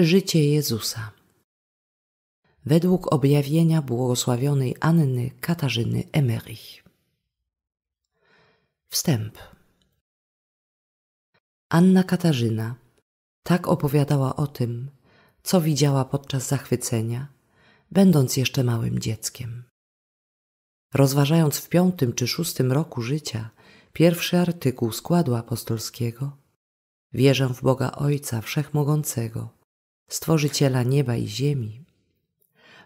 Życie Jezusa. Według objawienia błogosławionej Anny Katarzyny Emerich. Wstęp. Anna Katarzyna tak opowiadała o tym, co widziała podczas zachwycenia, będąc jeszcze małym dzieckiem. Rozważając w piątym czy szóstym roku życia pierwszy artykuł składu apostolskiego, wierzę w Boga Ojca Wszechmogącego stworzyciela nieba i ziemi.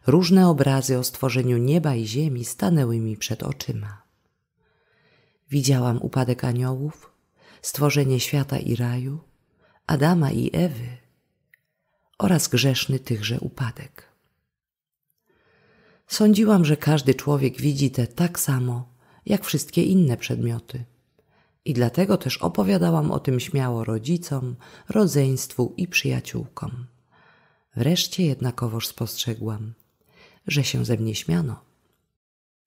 Różne obrazy o stworzeniu nieba i ziemi stanęły mi przed oczyma. Widziałam upadek aniołów, stworzenie świata i raju, Adama i Ewy oraz grzeszny tychże upadek. Sądziłam, że każdy człowiek widzi te tak samo, jak wszystkie inne przedmioty. I dlatego też opowiadałam o tym śmiało rodzicom, rodzeństwu i przyjaciółkom. Wreszcie jednakowoż spostrzegłam, że się ze mnie śmiano.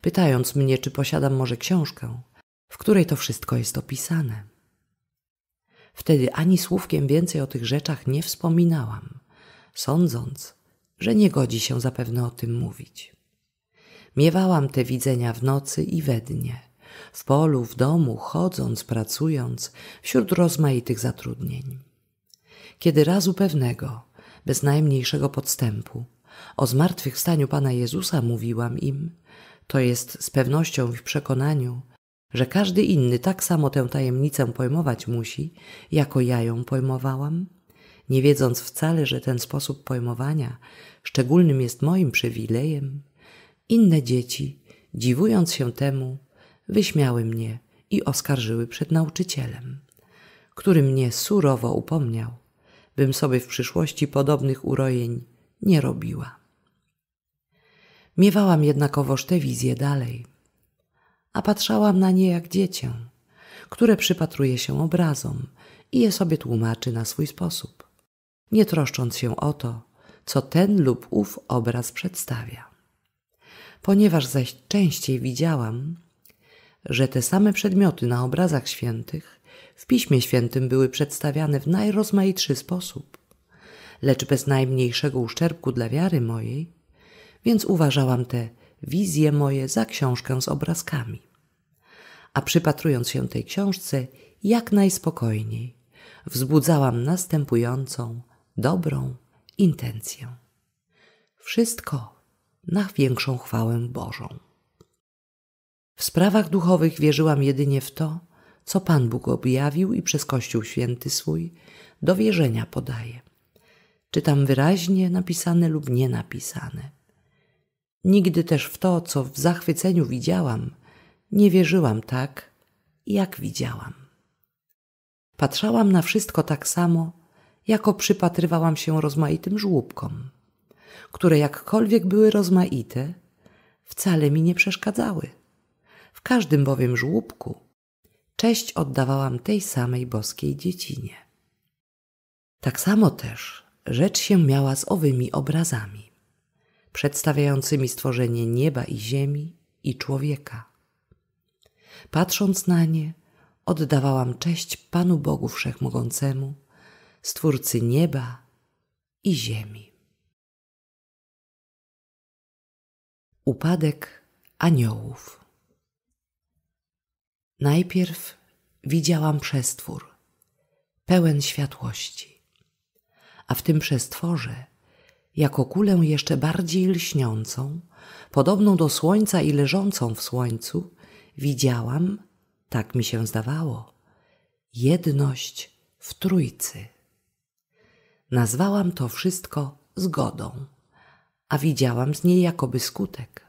Pytając mnie, czy posiadam może książkę, w której to wszystko jest opisane. Wtedy ani słówkiem więcej o tych rzeczach nie wspominałam, sądząc, że nie godzi się zapewne o tym mówić. Miewałam te widzenia w nocy i we dnie, w polu, w domu, chodząc, pracując, wśród rozmaitych zatrudnień. Kiedy razu pewnego bez najmniejszego podstępu. O zmartwychwstaniu Pana Jezusa mówiłam im, to jest z pewnością w przekonaniu, że każdy inny tak samo tę tajemnicę pojmować musi, jako ja ją pojmowałam, nie wiedząc wcale, że ten sposób pojmowania szczególnym jest moim przywilejem. Inne dzieci, dziwując się temu, wyśmiały mnie i oskarżyły przed nauczycielem, który mnie surowo upomniał, bym sobie w przyszłości podobnych urojeń nie robiła. Miewałam jednakowoż te wizje dalej, a patrzałam na nie jak dziecię, które przypatruje się obrazom i je sobie tłumaczy na swój sposób, nie troszcząc się o to, co ten lub ów obraz przedstawia. Ponieważ zaś częściej widziałam, że te same przedmioty na obrazach świętych w Piśmie Świętym były przedstawiane w najrozmaitszy sposób, lecz bez najmniejszego uszczerbku dla wiary mojej, więc uważałam te wizje moje za książkę z obrazkami. A przypatrując się tej książce, jak najspokojniej, wzbudzałam następującą, dobrą intencję. Wszystko na większą chwałę Bożą. W sprawach duchowych wierzyłam jedynie w to, co Pan Bóg objawił i przez Kościół Święty swój do wierzenia podaje. Czy tam wyraźnie napisane lub nie napisane. Nigdy też w to, co w zachwyceniu widziałam, nie wierzyłam tak, jak widziałam. Patrzałam na wszystko tak samo, jako przypatrywałam się rozmaitym żłóbkom, które jakkolwiek były rozmaite, wcale mi nie przeszkadzały. W każdym bowiem żłóbku cześć oddawałam tej samej boskiej dziecinie. Tak samo też rzecz się miała z owymi obrazami, przedstawiającymi stworzenie nieba i ziemi i człowieka. Patrząc na nie, oddawałam cześć Panu Bogu Wszechmogącemu, Stwórcy nieba i ziemi. Upadek aniołów. Najpierw widziałam przestwór, pełen światłości, a w tym przestworze, jako kulę jeszcze bardziej lśniącą, podobną do słońca i leżącą w słońcu, widziałam, tak mi się zdawało, jedność w Trójcy. Nazwałam to wszystko zgodą, a widziałam z niej jakoby skutek.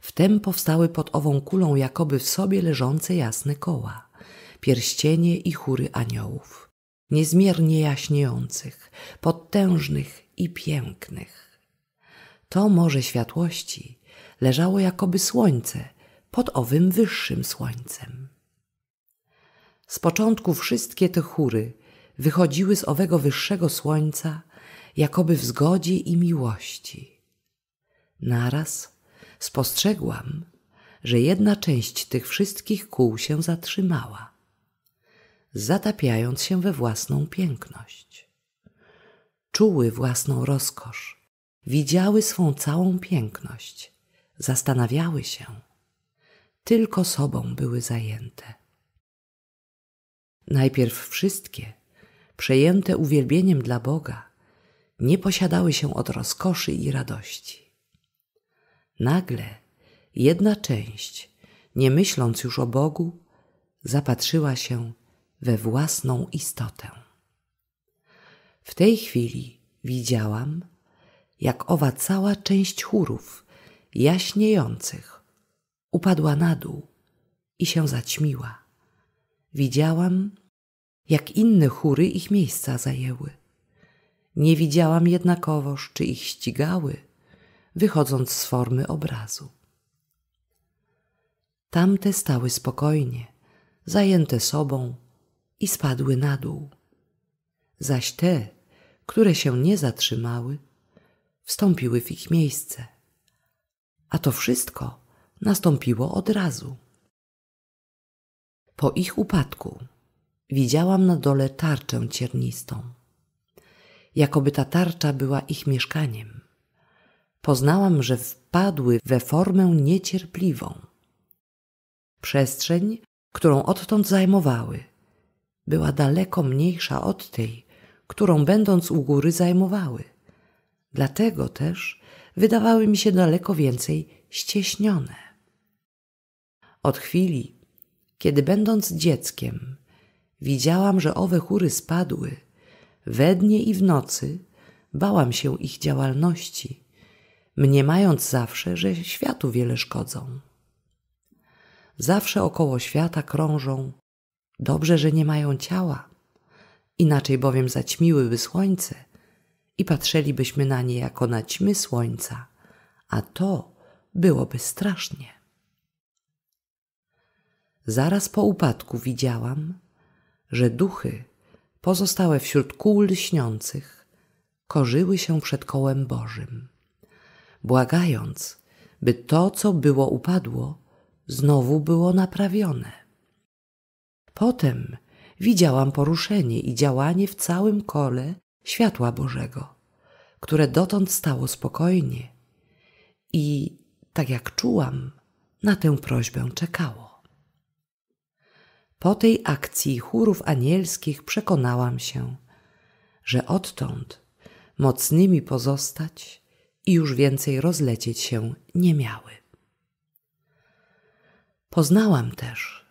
Wtem powstały pod ową kulą jakoby w sobie leżące jasne koła, pierścienie i chóry aniołów, niezmiernie jaśniejących, potężnych i pięknych. To morze światłości leżało jakoby słońce pod owym wyższym słońcem. Z początku wszystkie te chóry wychodziły z owego wyższego słońca jakoby w zgodzie i miłości. Naraz spostrzegłam, że jedna część tych wszystkich kół się zatrzymała, zatapiając się we własną piękność. Czuły własną rozkosz, widziały swą całą piękność, zastanawiały się. Tylko sobą były zajęte. Najpierw wszystkie, przejęte uwielbieniem dla Boga, nie posiadały się od rozkoszy i radości. Nagle jedna część, nie myśląc już o Bogu, zapatrzyła się we własną istotę. W tej chwili widziałam, jak owa cała część chórów jaśniejących upadła na dół i się zaćmiła. Widziałam, jak inne chóry ich miejsca zajęły. Nie widziałam jednakowoż, czy ich ścigały – wychodząc z formy obrazu. Tamte stały spokojnie, zajęte sobą i spadły na dół. Zaś te, które się nie zatrzymały, wstąpiły w ich miejsce. A to wszystko nastąpiło od razu. Po ich upadku widziałam na dole tarczę ciernistą, jakoby ta tarcza była ich mieszkaniem poznałam, że wpadły we formę niecierpliwą. Przestrzeń, którą odtąd zajmowały, była daleko mniejsza od tej, którą będąc u góry zajmowały. Dlatego też wydawały mi się daleko więcej ścieśnione. Od chwili, kiedy będąc dzieckiem, widziałam, że owe chóry spadły, we dnie i w nocy bałam się ich działalności mniemając zawsze, że światu wiele szkodzą. Zawsze około świata krążą, dobrze, że nie mają ciała, inaczej bowiem zaćmiłyby słońce i patrzylibyśmy na nie jako na ćmy słońca, a to byłoby strasznie. Zaraz po upadku widziałam, że duchy pozostałe wśród kół lśniących korzyły się przed kołem Bożym błagając, by to, co było upadło, znowu było naprawione. Potem widziałam poruszenie i działanie w całym kole światła Bożego, które dotąd stało spokojnie i, tak jak czułam, na tę prośbę czekało. Po tej akcji chórów anielskich przekonałam się, że odtąd mocnymi pozostać i już więcej rozlecieć się nie miały. Poznałam też,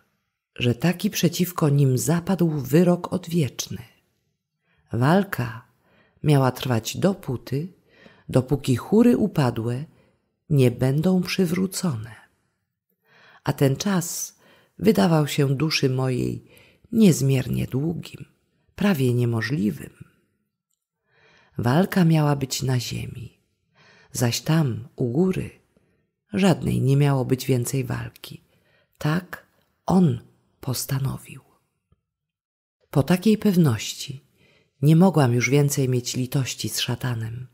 że taki przeciwko nim zapadł wyrok odwieczny. Walka miała trwać dopóty, dopóki chóry upadłe nie będą przywrócone. A ten czas wydawał się duszy mojej niezmiernie długim, prawie niemożliwym. Walka miała być na ziemi, zaś tam, u góry, żadnej nie miało być więcej walki. Tak on postanowił. Po takiej pewności nie mogłam już więcej mieć litości z szatanem,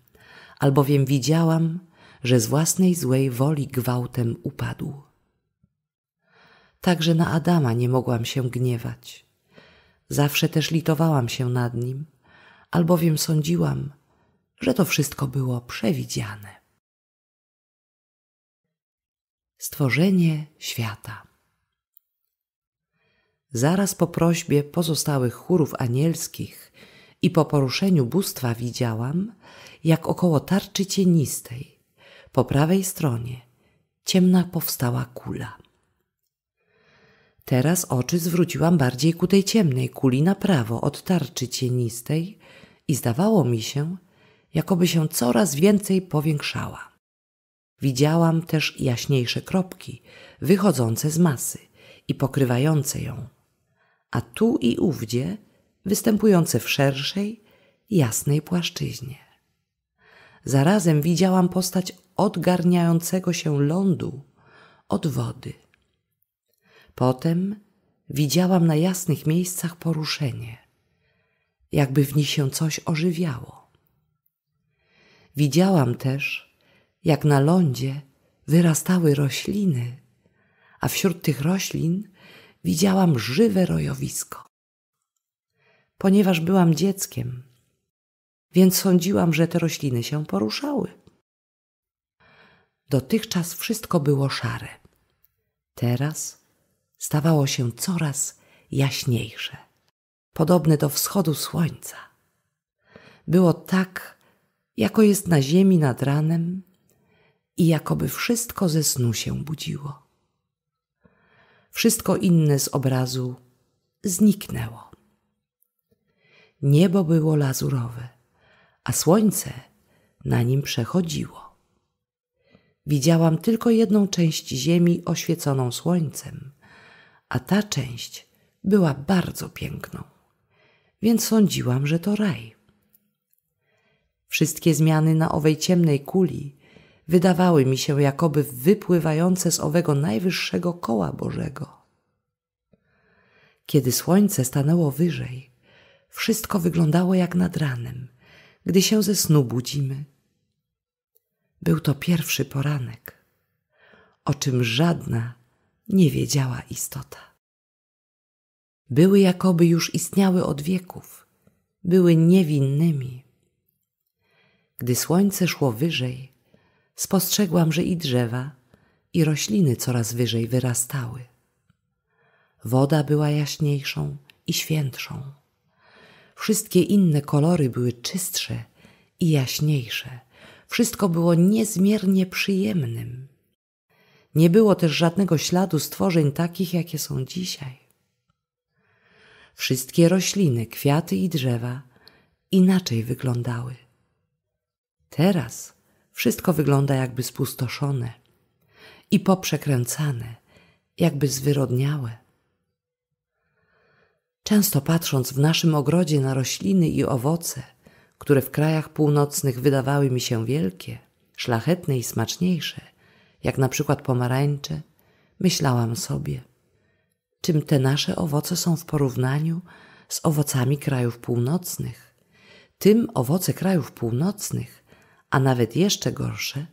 albowiem widziałam, że z własnej złej woli gwałtem upadł. Także na Adama nie mogłam się gniewać. Zawsze też litowałam się nad nim, albowiem sądziłam, że to wszystko było przewidziane. Stworzenie świata. Zaraz po prośbie pozostałych chórów anielskich i po poruszeniu bóstwa widziałam, jak około tarczy cienistej, po prawej stronie, ciemna powstała kula. Teraz oczy zwróciłam bardziej ku tej ciemnej kuli na prawo od tarczy cienistej i zdawało mi się, jakoby się coraz więcej powiększała. Widziałam też jaśniejsze kropki, wychodzące z masy i pokrywające ją, a tu i ówdzie występujące w szerszej, jasnej płaszczyźnie. Zarazem widziałam postać odgarniającego się lądu od wody. Potem widziałam na jasnych miejscach poruszenie, jakby w nich się coś ożywiało. Widziałam też, jak na lądzie wyrastały rośliny, a wśród tych roślin widziałam żywe rojowisko. Ponieważ byłam dzieckiem, więc sądziłam, że te rośliny się poruszały. Dotychczas wszystko było szare. Teraz stawało się coraz jaśniejsze, podobne do wschodu słońca. Było tak jako jest na ziemi nad ranem i jakoby wszystko ze snu się budziło. Wszystko inne z obrazu zniknęło. Niebo było lazurowe, a słońce na nim przechodziło. Widziałam tylko jedną część ziemi oświeconą słońcem, a ta część była bardzo piękną, więc sądziłam, że to raj. Wszystkie zmiany na owej ciemnej kuli wydawały mi się jakoby wypływające z owego najwyższego koła Bożego. Kiedy słońce stanęło wyżej, wszystko wyglądało jak nad ranem, gdy się ze snu budzimy. Był to pierwszy poranek, o czym żadna nie wiedziała istota. Były jakoby już istniały od wieków, były niewinnymi, gdy słońce szło wyżej, spostrzegłam, że i drzewa, i rośliny coraz wyżej wyrastały. Woda była jaśniejszą i świętszą. Wszystkie inne kolory były czystsze i jaśniejsze. Wszystko było niezmiernie przyjemnym. Nie było też żadnego śladu stworzeń takich, jakie są dzisiaj. Wszystkie rośliny, kwiaty i drzewa inaczej wyglądały. Teraz wszystko wygląda jakby spustoszone i poprzekręcane, jakby zwyrodniałe. Często patrząc w naszym ogrodzie na rośliny i owoce, które w krajach północnych wydawały mi się wielkie, szlachetne i smaczniejsze, jak na przykład pomarańcze, myślałam sobie, czym te nasze owoce są w porównaniu z owocami krajów północnych. Tym owoce krajów północnych a nawet jeszcze gorsze,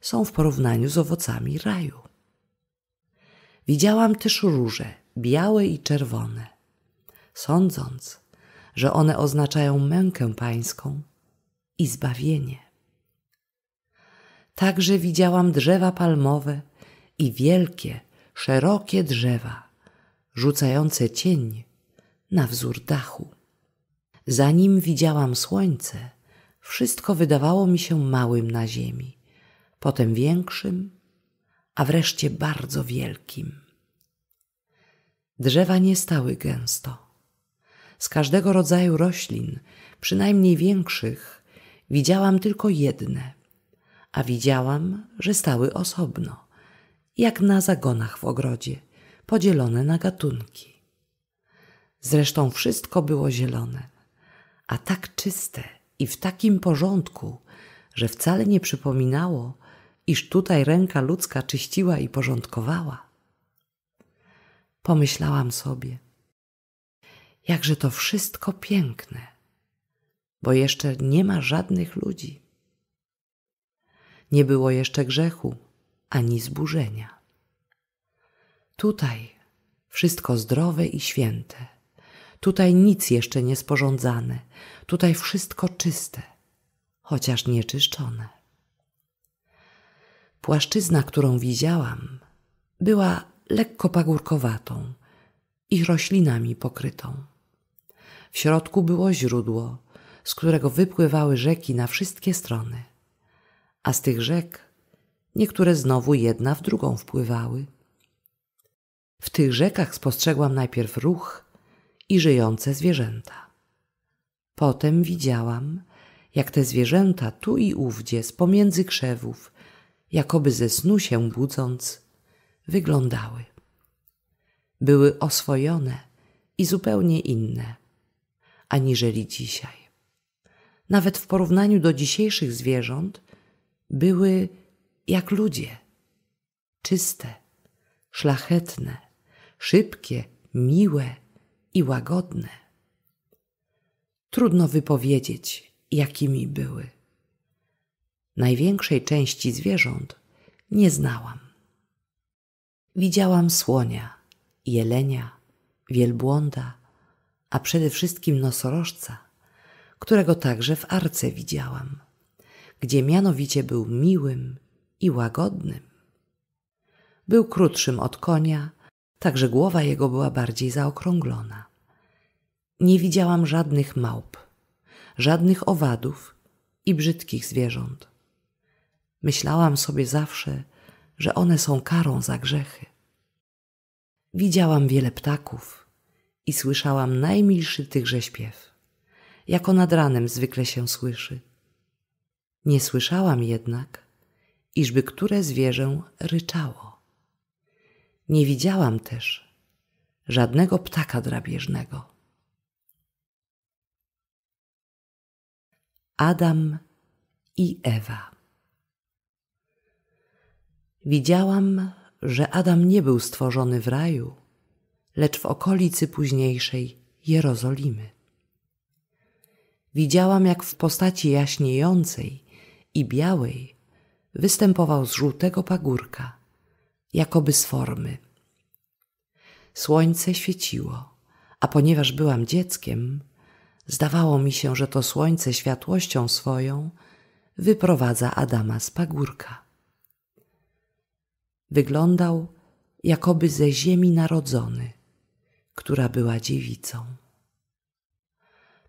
są w porównaniu z owocami raju. Widziałam też róże, białe i czerwone. Sądząc, że one oznaczają mękę pańską i zbawienie. Także widziałam drzewa palmowe i wielkie, szerokie drzewa, rzucające cień na wzór dachu. Zanim widziałam słońce, wszystko wydawało mi się małym na ziemi, potem większym, a wreszcie bardzo wielkim. Drzewa nie stały gęsto. Z każdego rodzaju roślin, przynajmniej większych, widziałam tylko jedne, a widziałam, że stały osobno, jak na zagonach w ogrodzie, podzielone na gatunki. Zresztą wszystko było zielone, a tak czyste – i w takim porządku, że wcale nie przypominało, iż tutaj ręka ludzka czyściła i porządkowała. Pomyślałam sobie, jakże to wszystko piękne, bo jeszcze nie ma żadnych ludzi. Nie było jeszcze grzechu ani zburzenia. Tutaj wszystko zdrowe i święte. Tutaj nic jeszcze nie sporządzane, Tutaj wszystko czyste, chociaż nieczyszczone. Płaszczyzna, którą widziałam, była lekko pagórkowatą i roślinami pokrytą. W środku było źródło, z którego wypływały rzeki na wszystkie strony, a z tych rzek niektóre znowu jedna w drugą wpływały. W tych rzekach spostrzegłam najpierw ruch i żyjące zwierzęta. Potem widziałam, jak te zwierzęta tu i ówdzie, z pomiędzy krzewów, jakoby ze snu się budząc, wyglądały. Były oswojone i zupełnie inne, aniżeli dzisiaj. Nawet w porównaniu do dzisiejszych zwierząt były jak ludzie. Czyste, szlachetne, szybkie, miłe i łagodne trudno wypowiedzieć, jakimi były. Największej części zwierząt nie znałam. Widziałam słonia, jelenia, wielbłąda, a przede wszystkim nosorożca, którego także w arce widziałam, gdzie mianowicie był miłym i łagodnym. Był krótszym od konia, także głowa jego była bardziej zaokrąglona. Nie widziałam żadnych małp, żadnych owadów i brzydkich zwierząt. Myślałam sobie zawsze, że one są karą za grzechy. Widziałam wiele ptaków i słyszałam najmilszy tychże śpiew, jako nad ranem zwykle się słyszy. Nie słyszałam jednak, iżby które zwierzę ryczało. Nie widziałam też żadnego ptaka drapieżnego. Adam i Ewa. Widziałam, że Adam nie był stworzony w raju, lecz w okolicy późniejszej Jerozolimy. Widziałam, jak w postaci jaśniejącej i białej występował z żółtego pagórka, jakoby z formy. Słońce świeciło, a ponieważ byłam dzieckiem, Zdawało mi się, że to słońce światłością swoją wyprowadza Adama z pagórka. Wyglądał jakoby ze ziemi narodzony, która była dziewicą.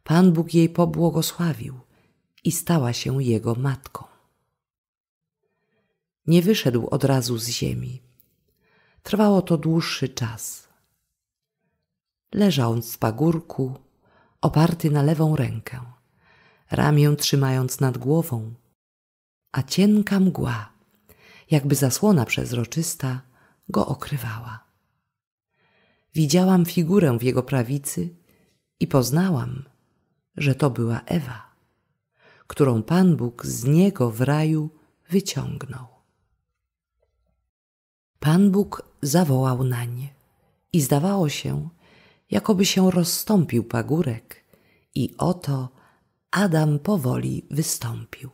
Pan Bóg jej pobłogosławił i stała się jego matką. Nie wyszedł od razu z ziemi. Trwało to dłuższy czas. Leżał z pagórku, oparty na lewą rękę, ramię trzymając nad głową, a cienka mgła, jakby zasłona przezroczysta, go okrywała. Widziałam figurę w jego prawicy i poznałam, że to była Ewa, którą Pan Bóg z niego w raju wyciągnął. Pan Bóg zawołał nań i zdawało się, jakoby się rozstąpił pagórek i oto Adam powoli wystąpił.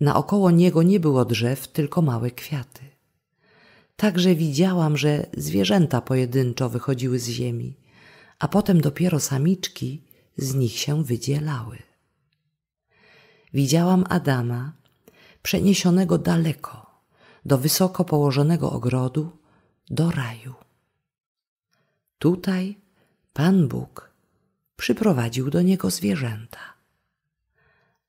Naokoło niego nie było drzew, tylko małe kwiaty. Także widziałam, że zwierzęta pojedynczo wychodziły z ziemi, a potem dopiero samiczki z nich się wydzielały. Widziałam Adama przeniesionego daleko, do wysoko położonego ogrodu, do raju. Tutaj Pan Bóg przyprowadził do niego zwierzęta.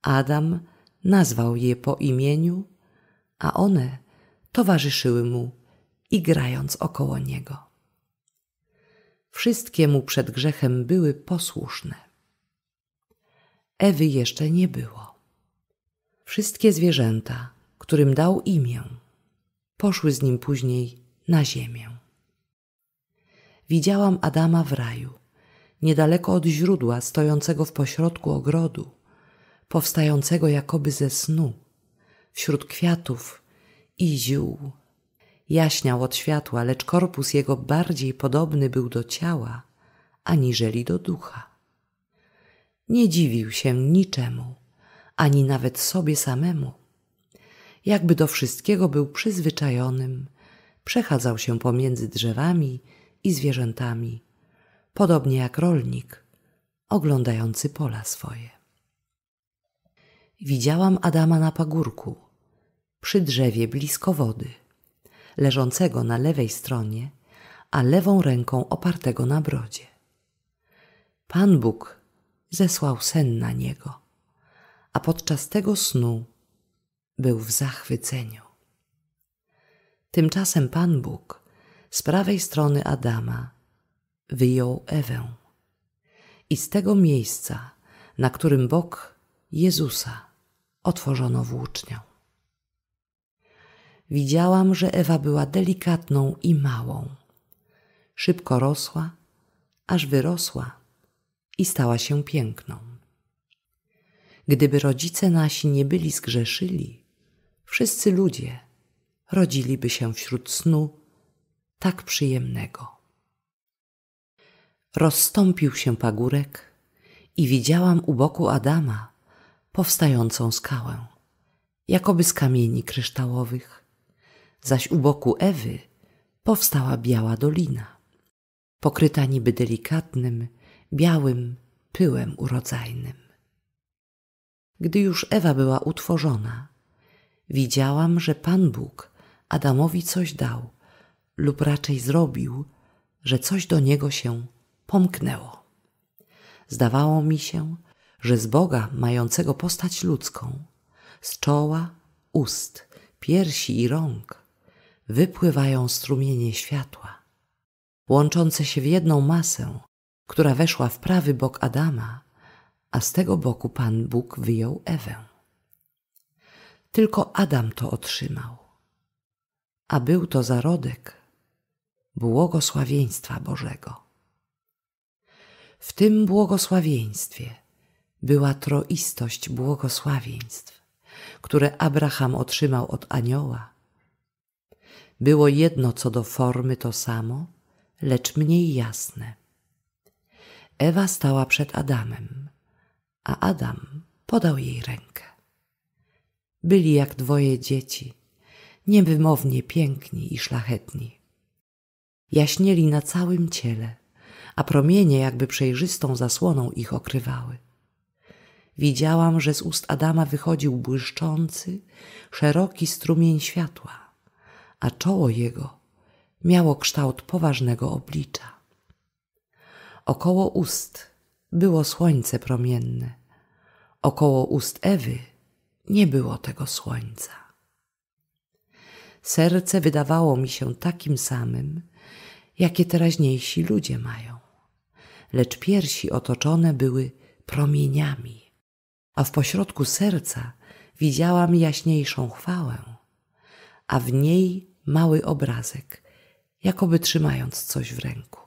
Adam nazwał je po imieniu, a one towarzyszyły mu, igrając około niego. Wszystkie mu przed grzechem były posłuszne. Ewy jeszcze nie było. Wszystkie zwierzęta, którym dał imię, poszły z nim później na ziemię widziałam Adama w raju, niedaleko od źródła stojącego w pośrodku ogrodu, powstającego jakoby ze snu, wśród kwiatów i ziół. Jaśniał od światła, lecz korpus jego bardziej podobny był do ciała, aniżeli do ducha. Nie dziwił się niczemu, ani nawet sobie samemu. Jakby do wszystkiego był przyzwyczajonym, przechadzał się pomiędzy drzewami i zwierzętami, podobnie jak rolnik oglądający pola swoje. Widziałam Adama na pagórku, przy drzewie blisko wody, leżącego na lewej stronie, a lewą ręką opartego na brodzie. Pan Bóg zesłał sen na niego, a podczas tego snu był w zachwyceniu. Tymczasem Pan Bóg z prawej strony Adama, wyjął Ewę. I z tego miejsca, na którym bok Jezusa otworzono włócznią. Widziałam, że Ewa była delikatną i małą. Szybko rosła, aż wyrosła i stała się piękną. Gdyby rodzice nasi nie byli zgrzeszyli, wszyscy ludzie rodziliby się wśród snu tak przyjemnego. Rozstąpił się pagórek i widziałam u boku Adama powstającą skałę, jakoby z kamieni kryształowych, zaś u boku Ewy powstała biała dolina, pokryta niby delikatnym, białym pyłem urodzajnym. Gdy już Ewa była utworzona, widziałam, że Pan Bóg Adamowi coś dał – lub raczej zrobił, że coś do niego się pomknęło. Zdawało mi się, że z Boga mającego postać ludzką, z czoła, ust, piersi i rąk wypływają strumienie światła, łączące się w jedną masę, która weszła w prawy bok Adama, a z tego boku Pan Bóg wyjął Ewę. Tylko Adam to otrzymał, a był to zarodek błogosławieństwa Bożego. W tym błogosławieństwie była troistość błogosławieństw, które Abraham otrzymał od anioła. Było jedno co do formy to samo, lecz mniej jasne. Ewa stała przed Adamem, a Adam podał jej rękę. Byli jak dwoje dzieci, niewymownie piękni i szlachetni jaśnieli na całym ciele, a promienie jakby przejrzystą zasłoną ich okrywały. Widziałam, że z ust Adama wychodził błyszczący, szeroki strumień światła, a czoło jego miało kształt poważnego oblicza. Około ust było słońce promienne, około ust Ewy nie było tego słońca. Serce wydawało mi się takim samym, jakie teraźniejsi ludzie mają. Lecz piersi otoczone były promieniami, a w pośrodku serca widziałam jaśniejszą chwałę, a w niej mały obrazek, jakoby trzymając coś w ręku.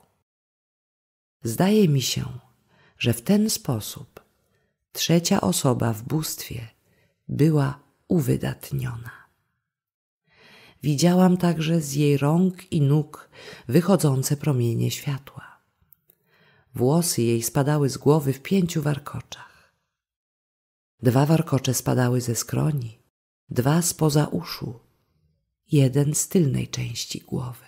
Zdaje mi się, że w ten sposób trzecia osoba w bóstwie była uwydatniona widziałam także z jej rąk i nóg wychodzące promienie światła. Włosy jej spadały z głowy w pięciu warkoczach. Dwa warkocze spadały ze skroni, dwa spoza uszu, jeden z tylnej części głowy.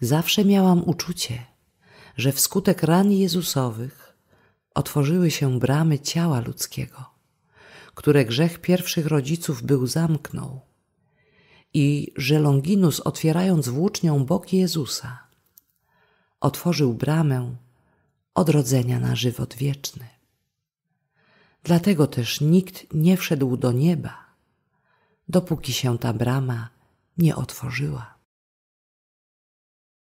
Zawsze miałam uczucie, że wskutek ran Jezusowych otworzyły się bramy ciała ludzkiego które grzech pierwszych rodziców był zamknął, i że Longinus otwierając włócznią bok Jezusa, otworzył bramę odrodzenia na żywot wieczny. Dlatego też nikt nie wszedł do nieba, dopóki się ta brama nie otworzyła.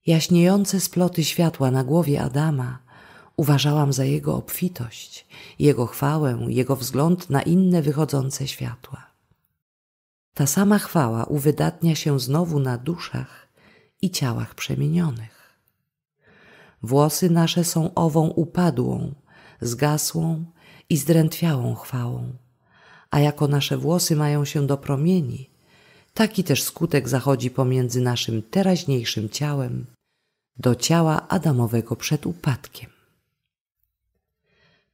Jaśniejące sploty światła na głowie Adama uważałam za jego obfitość, jego chwałę, jego wzgląd na inne wychodzące światła. Ta sama chwała uwydatnia się znowu na duszach i ciałach przemienionych. Włosy nasze są ową upadłą, zgasłą i zdrętwiałą chwałą, a jako nasze włosy mają się do promieni, taki też skutek zachodzi pomiędzy naszym teraźniejszym ciałem do ciała Adamowego przed upadkiem.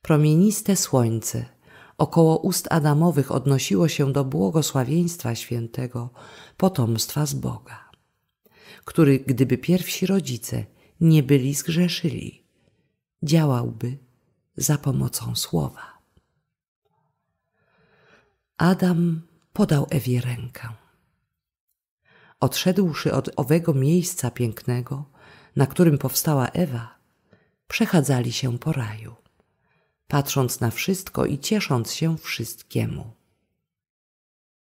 Promieniste słońce około ust Adamowych odnosiło się do błogosławieństwa świętego, potomstwa z Boga, który gdyby pierwsi rodzice nie byli zgrzeszyli, działałby za pomocą słowa. Adam podał Ewie rękę. Odszedłszy od owego miejsca pięknego, na którym powstała Ewa, przechadzali się po raju patrząc na wszystko i ciesząc się wszystkiemu.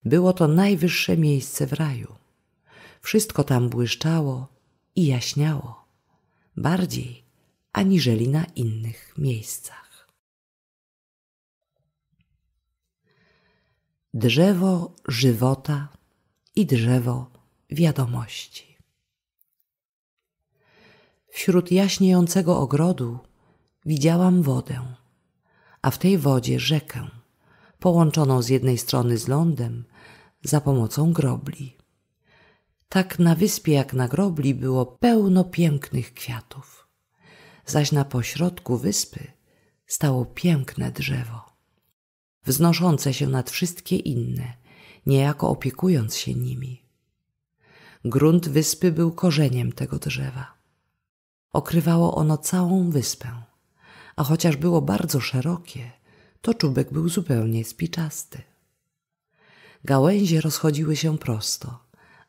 Było to najwyższe miejsce w raju. Wszystko tam błyszczało i jaśniało, bardziej aniżeli na innych miejscach. Drzewo żywota i drzewo wiadomości. Wśród jaśniejącego ogrodu widziałam wodę a w tej wodzie rzekę, połączoną z jednej strony z lądem za pomocą grobli. Tak na wyspie jak na grobli było pełno pięknych kwiatów, zaś na pośrodku wyspy stało piękne drzewo, wznoszące się nad wszystkie inne, niejako opiekując się nimi. Grunt wyspy był korzeniem tego drzewa. Okrywało ono całą wyspę a chociaż było bardzo szerokie, to czubek był zupełnie spiczasty. Gałęzie rozchodziły się prosto,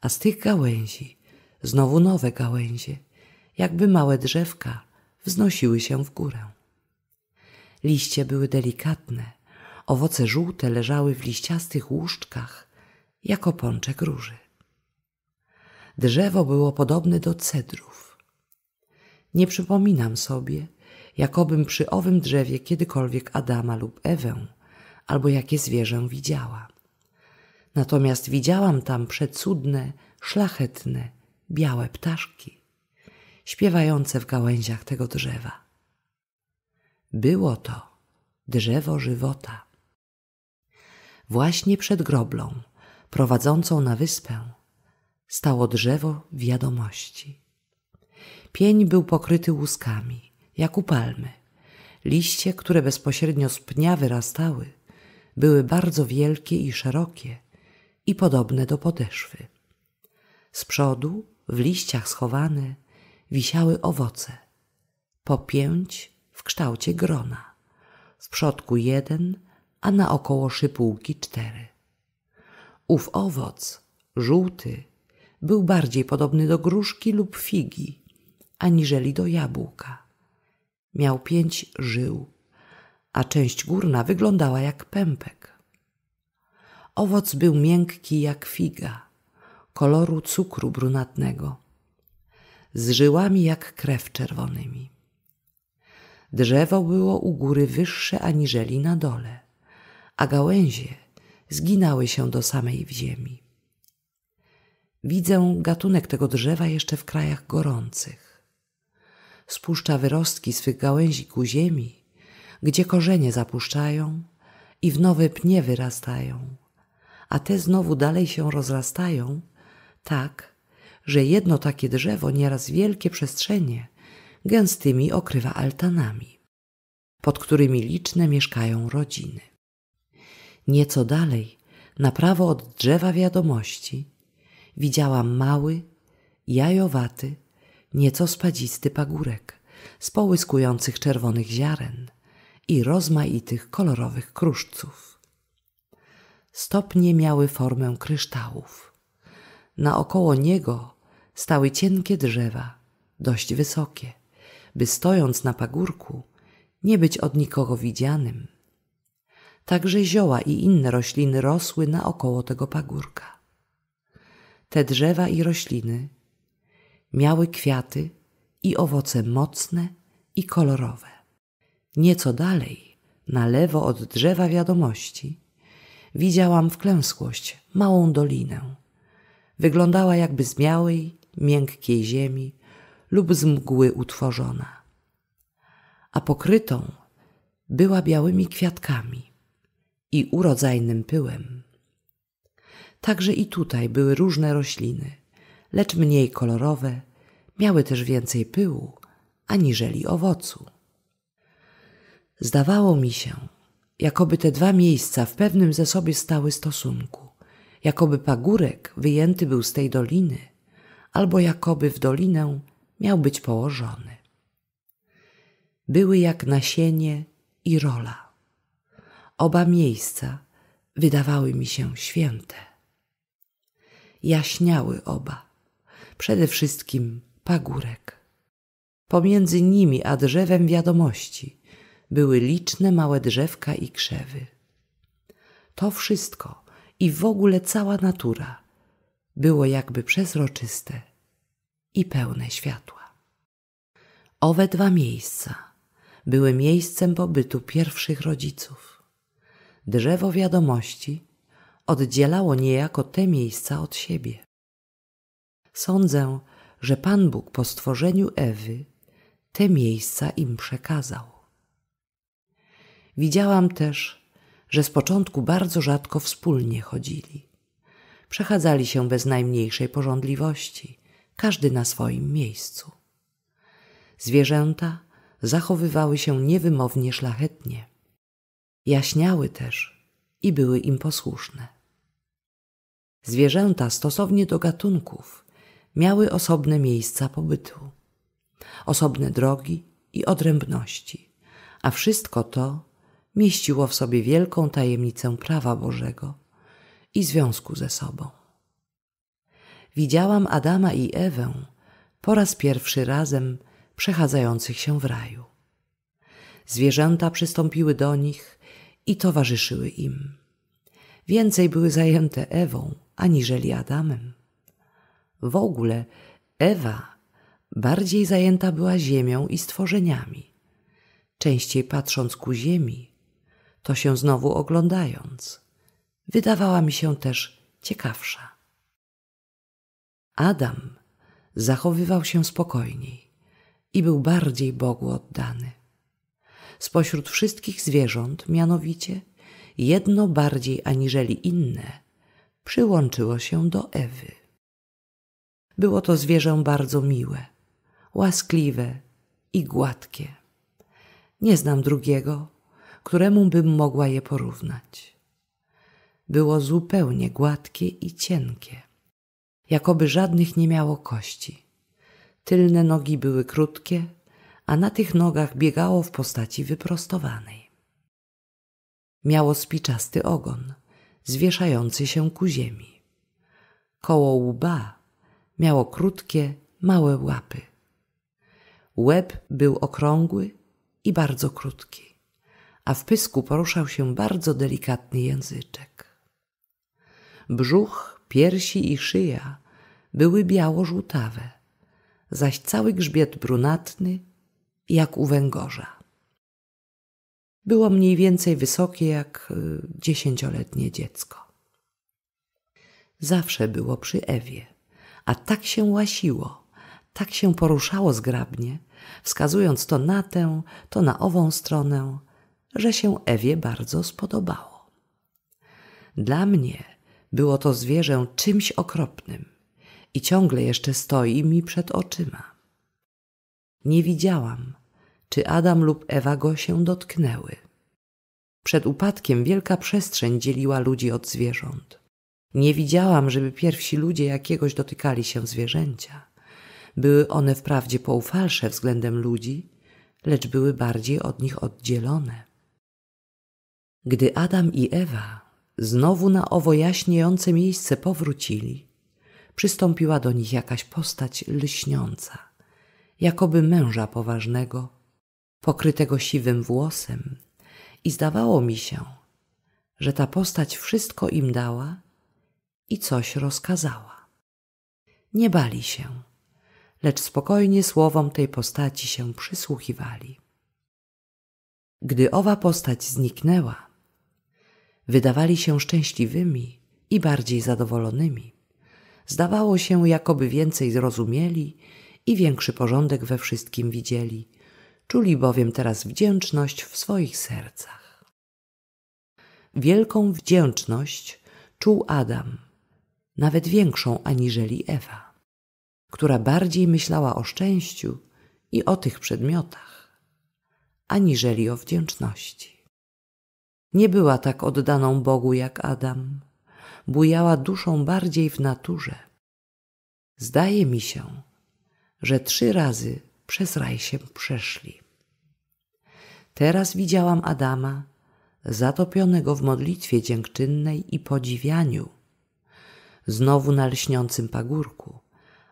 a z tych gałęzi znowu nowe gałęzie, jakby małe drzewka, wznosiły się w górę. Liście były delikatne, owoce żółte leżały w liściastych łóżczkach, jako pączek róży. Drzewo było podobne do cedrów. Nie przypominam sobie, jakobym przy owym drzewie kiedykolwiek Adama lub Ewę, albo jakie zwierzę widziała. Natomiast widziałam tam przecudne, szlachetne, białe ptaszki, śpiewające w gałęziach tego drzewa. Było to drzewo żywota. Właśnie przed groblą, prowadzącą na wyspę, stało drzewo wiadomości. Pień był pokryty łuskami – jak u palmy. Liście, które bezpośrednio z pnia wyrastały, były bardzo wielkie i szerokie i podobne do podeszwy. Z przodu, w liściach schowane, wisiały owoce. Po pięć w kształcie grona. Z przodku jeden, a naokoło szypułki cztery. Ów owoc, żółty, był bardziej podobny do gruszki lub figi, aniżeli do jabłka. Miał pięć żył, a część górna wyglądała jak pępek. Owoc był miękki jak figa, koloru cukru brunatnego, z żyłami jak krew czerwonymi. Drzewo było u góry wyższe aniżeli na dole, a gałęzie zginały się do samej w ziemi. Widzę gatunek tego drzewa jeszcze w krajach gorących spuszcza wyrostki swych gałęzi ku ziemi, gdzie korzenie zapuszczają i w nowe pnie wyrastają, a te znowu dalej się rozrastają, tak, że jedno takie drzewo nieraz wielkie przestrzenie gęstymi okrywa altanami, pod którymi liczne mieszkają rodziny. Nieco dalej, na prawo od drzewa wiadomości, widziałam mały, jajowaty, nieco spadzisty pagórek z połyskujących czerwonych ziaren i rozmaitych kolorowych kruszców. Stopnie miały formę kryształów. Naokoło niego stały cienkie drzewa, dość wysokie, by stojąc na pagórku nie być od nikogo widzianym. Także zioła i inne rośliny rosły naokoło tego pagórka. Te drzewa i rośliny Miały kwiaty i owoce mocne i kolorowe. Nieco dalej, na lewo od drzewa wiadomości, widziałam wklęsłość, małą dolinę. Wyglądała jakby z białej, miękkiej ziemi lub z mgły utworzona. A pokrytą była białymi kwiatkami i urodzajnym pyłem. Także i tutaj były różne rośliny, lecz mniej kolorowe, miały też więcej pyłu aniżeli owocu. Zdawało mi się, jakoby te dwa miejsca w pewnym ze sobie stały stosunku, jakoby pagórek wyjęty był z tej doliny, albo jakoby w dolinę miał być położony. Były jak nasienie i rola. Oba miejsca wydawały mi się święte. Jaśniały oba, przede wszystkim pagórek. Pomiędzy nimi a drzewem wiadomości były liczne małe drzewka i krzewy. To wszystko i w ogóle cała natura było jakby przezroczyste i pełne światła. Owe dwa miejsca były miejscem pobytu pierwszych rodziców. Drzewo wiadomości oddzielało niejako te miejsca od siebie. Sądzę, że Pan Bóg po stworzeniu Ewy te miejsca im przekazał. Widziałam też, że z początku bardzo rzadko wspólnie chodzili. Przechadzali się bez najmniejszej porządliwości, każdy na swoim miejscu. Zwierzęta zachowywały się niewymownie szlachetnie. Jaśniały też i były im posłuszne. Zwierzęta stosownie do gatunków miały osobne miejsca pobytu, osobne drogi i odrębności, a wszystko to mieściło w sobie wielką tajemnicę prawa Bożego i związku ze sobą. Widziałam Adama i Ewę po raz pierwszy razem przechadzających się w raju. Zwierzęta przystąpiły do nich i towarzyszyły im. Więcej były zajęte Ewą aniżeli Adamem. W ogóle Ewa bardziej zajęta była ziemią i stworzeniami, częściej patrząc ku ziemi, to się znowu oglądając. Wydawała mi się też ciekawsza. Adam zachowywał się spokojniej i był bardziej Bogu oddany. Spośród wszystkich zwierząt, mianowicie, jedno bardziej aniżeli inne przyłączyło się do Ewy. Było to zwierzę bardzo miłe, łaskliwe i gładkie. Nie znam drugiego, któremu bym mogła je porównać. Było zupełnie gładkie i cienkie, jakoby żadnych nie miało kości. Tylne nogi były krótkie, a na tych nogach biegało w postaci wyprostowanej. Miało spiczasty ogon, zwieszający się ku ziemi. Koło łba Miało krótkie, małe łapy. Łeb był okrągły i bardzo krótki, a w pysku poruszał się bardzo delikatny języczek. Brzuch, piersi i szyja były biało-żółtawe, zaś cały grzbiet brunatny jak u węgorza. Było mniej więcej wysokie jak y, dziesięcioletnie dziecko. Zawsze było przy Ewie a tak się łasiło, tak się poruszało zgrabnie, wskazując to na tę, to na ową stronę, że się Ewie bardzo spodobało. Dla mnie było to zwierzę czymś okropnym i ciągle jeszcze stoi mi przed oczyma. Nie widziałam, czy Adam lub Ewa go się dotknęły. Przed upadkiem wielka przestrzeń dzieliła ludzi od zwierząt. Nie widziałam, żeby pierwsi ludzie jakiegoś dotykali się zwierzęcia. Były one wprawdzie poufalsze względem ludzi, lecz były bardziej od nich oddzielone. Gdy Adam i Ewa znowu na owo jaśniejące miejsce powrócili, przystąpiła do nich jakaś postać lśniąca, jakoby męża poważnego, pokrytego siwym włosem, i zdawało mi się, że ta postać wszystko im dała i coś rozkazała. Nie bali się, lecz spokojnie słowom tej postaci się przysłuchiwali. Gdy owa postać zniknęła, wydawali się szczęśliwymi i bardziej zadowolonymi. Zdawało się, jakoby więcej zrozumieli i większy porządek we wszystkim widzieli, czuli bowiem teraz wdzięczność w swoich sercach. Wielką wdzięczność czuł Adam – nawet większą aniżeli Ewa, która bardziej myślała o szczęściu i o tych przedmiotach, aniżeli o wdzięczności. Nie była tak oddaną Bogu jak Adam, bujała duszą bardziej w naturze. Zdaje mi się, że trzy razy przez raj się przeszli. Teraz widziałam Adama, zatopionego w modlitwie dziękczynnej i podziwianiu znowu na lśniącym pagórku,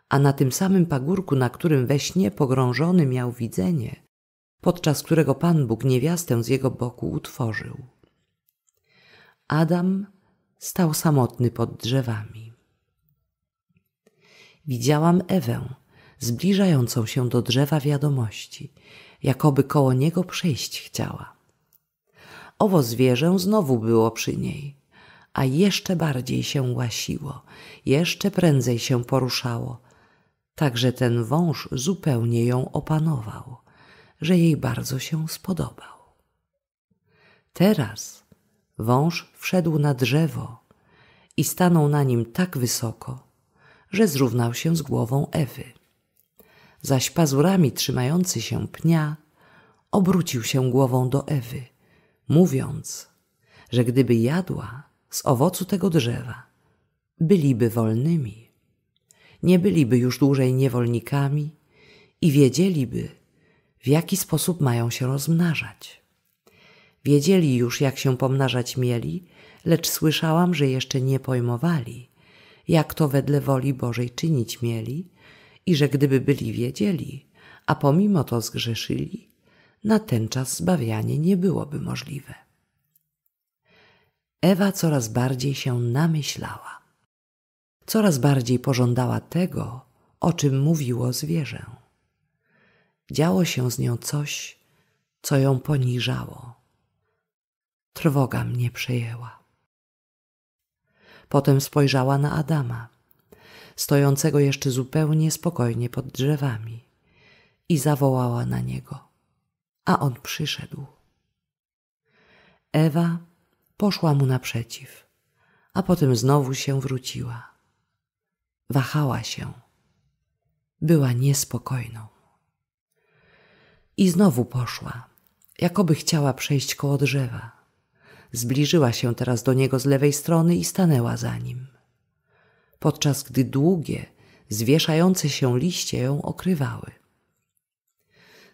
a na tym samym pagórku, na którym we śnie pogrążony miał widzenie, podczas którego Pan Bóg niewiastę z jego boku utworzył. Adam stał samotny pod drzewami. Widziałam Ewę, zbliżającą się do drzewa wiadomości, jakoby koło niego przejść chciała. Owo zwierzę znowu było przy niej, a jeszcze bardziej się łasiło, jeszcze prędzej się poruszało, tak że ten wąż zupełnie ją opanował, że jej bardzo się spodobał. Teraz wąż wszedł na drzewo i stanął na nim tak wysoko, że zrównał się z głową Ewy. Zaś pazurami trzymający się pnia obrócił się głową do Ewy, mówiąc, że gdyby jadła, z owocu tego drzewa, byliby wolnymi. Nie byliby już dłużej niewolnikami i wiedzieliby, w jaki sposób mają się rozmnażać. Wiedzieli już, jak się pomnażać mieli, lecz słyszałam, że jeszcze nie pojmowali, jak to wedle woli Bożej czynić mieli i że gdyby byli wiedzieli, a pomimo to zgrzeszyli, na ten czas zbawianie nie byłoby możliwe. Ewa coraz bardziej się namyślała. Coraz bardziej pożądała tego, o czym mówiło zwierzę. Działo się z nią coś, co ją poniżało. Trwoga mnie przejęła. Potem spojrzała na Adama, stojącego jeszcze zupełnie spokojnie pod drzewami, i zawołała na niego, a on przyszedł. Ewa poszła mu naprzeciw, a potem znowu się wróciła. Wahała się. Była niespokojną. I znowu poszła, jakoby chciała przejść koło drzewa. Zbliżyła się teraz do niego z lewej strony i stanęła za nim. Podczas gdy długie, zwieszające się liście ją okrywały.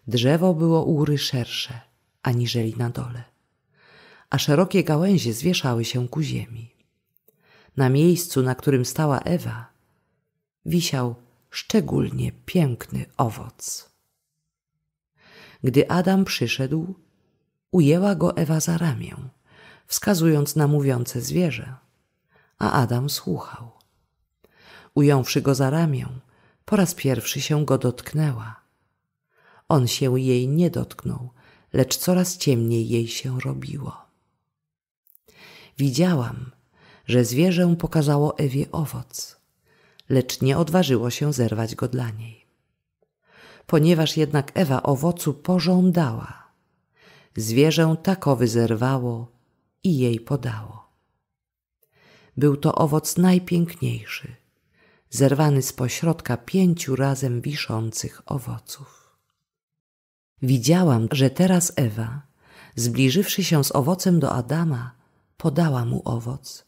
Drzewo było u góry szersze, aniżeli na dole a szerokie gałęzie zwieszały się ku ziemi. Na miejscu, na którym stała Ewa, wisiał szczególnie piękny owoc. Gdy Adam przyszedł, ujęła go Ewa za ramię, wskazując na mówiące zwierzę, a Adam słuchał. Ująwszy go za ramię, po raz pierwszy się go dotknęła. On się jej nie dotknął, lecz coraz ciemniej jej się robiło. Widziałam, że zwierzę pokazało Ewie owoc, lecz nie odważyło się zerwać go dla niej. Ponieważ jednak Ewa owocu pożądała, zwierzę takowy zerwało i jej podało. Był to owoc najpiękniejszy, zerwany z pośrodka pięciu razem wiszących owoców. Widziałam, że teraz Ewa, zbliżywszy się z owocem do Adama, podała mu owoc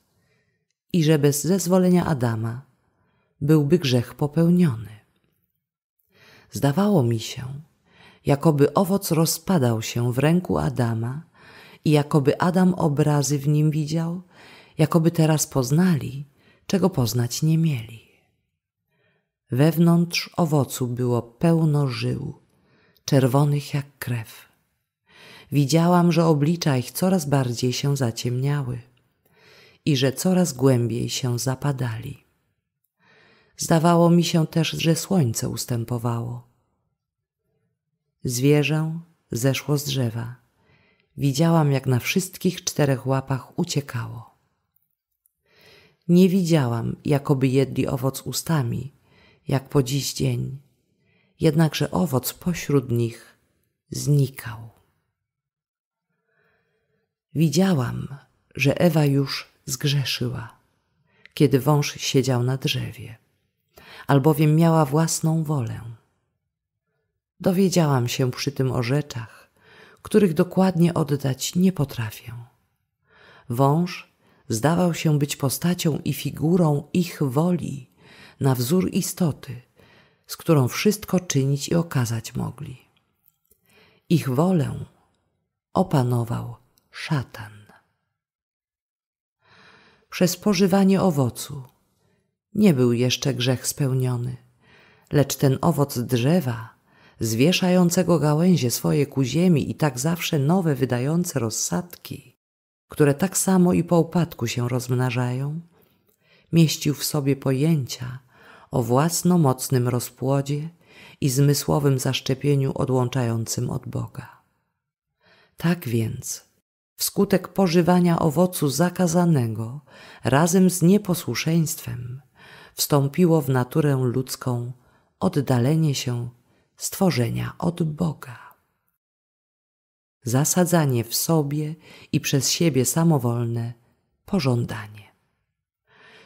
i że bez zezwolenia Adama byłby grzech popełniony. Zdawało mi się, jakoby owoc rozpadał się w ręku Adama i jakoby Adam obrazy w nim widział, jakoby teraz poznali, czego poznać nie mieli. Wewnątrz owocu było pełno żył, czerwonych jak krew widziałam, że oblicza ich coraz bardziej się zaciemniały i że coraz głębiej się zapadali. Zdawało mi się też, że słońce ustępowało. Zwierzę zeszło z drzewa. Widziałam, jak na wszystkich czterech łapach uciekało. Nie widziałam, jakoby jedli owoc ustami, jak po dziś dzień. Jednakże owoc pośród nich znikał. Widziałam, że Ewa już zgrzeszyła, kiedy wąż siedział na drzewie, albowiem miała własną wolę. Dowiedziałam się przy tym o rzeczach, których dokładnie oddać nie potrafię. Wąż zdawał się być postacią i figurą ich woli, na wzór istoty, z którą wszystko czynić i okazać mogli. Ich wolę opanował szatan. Przez pożywanie owocu nie był jeszcze grzech spełniony, lecz ten owoc drzewa, zwieszającego gałęzie swoje ku ziemi i tak zawsze nowe wydające rozsadki, które tak samo i po upadku się rozmnażają, mieścił w sobie pojęcia o własnomocnym rozpłodzie i zmysłowym zaszczepieniu odłączającym od Boga. Tak więc wskutek pożywania owocu zakazanego razem z nieposłuszeństwem wstąpiło w naturę ludzką oddalenie się stworzenia od Boga. Zasadzanie w sobie i przez siebie samowolne pożądanie.